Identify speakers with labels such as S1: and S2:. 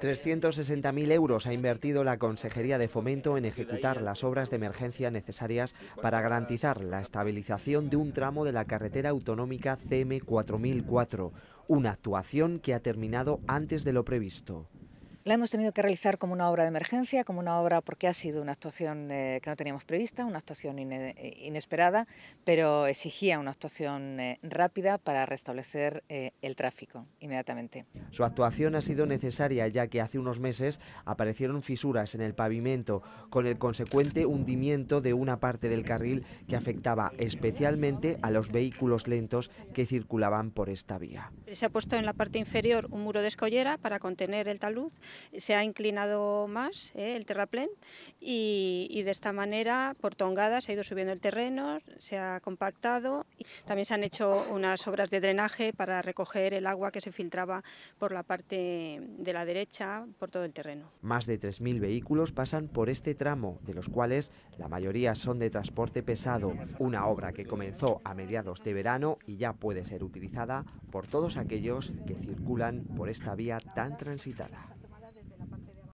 S1: 360.000 euros ha invertido la Consejería de Fomento en ejecutar las obras de emergencia necesarias para garantizar la estabilización de un tramo de la carretera autonómica CM4004, una actuación que ha terminado antes de lo previsto.
S2: La hemos tenido que realizar como una obra de emergencia, como una obra porque ha sido una actuación eh, que no teníamos prevista, una actuación eh, inesperada, pero exigía una actuación eh, rápida para restablecer el tráfico inmediatamente.
S1: Su actuación ha sido necesaria ya que hace unos meses aparecieron fisuras en el pavimento, con el consecuente hundimiento de una parte del carril que afectaba especialmente a los vehículos lentos que circulaban por esta vía.
S3: Se ha puesto en la parte inferior un muro de escollera para contener el talud se ha inclinado más eh, el terraplén y, y, de esta manera por tongadas se ha ido subiendo el terreno, se ha compactado. También se han hecho unas obras de drenaje para recoger el agua que se filtraba por la parte de la derecha, por todo el terreno.
S1: Más de 3.000 vehículos pasan por este tramo, de los cuales la mayoría son de transporte pesado, una obra que comenzó a mediados de verano y ya puede ser utilizada por todos aquellos que circulan por esta vía tan transitada.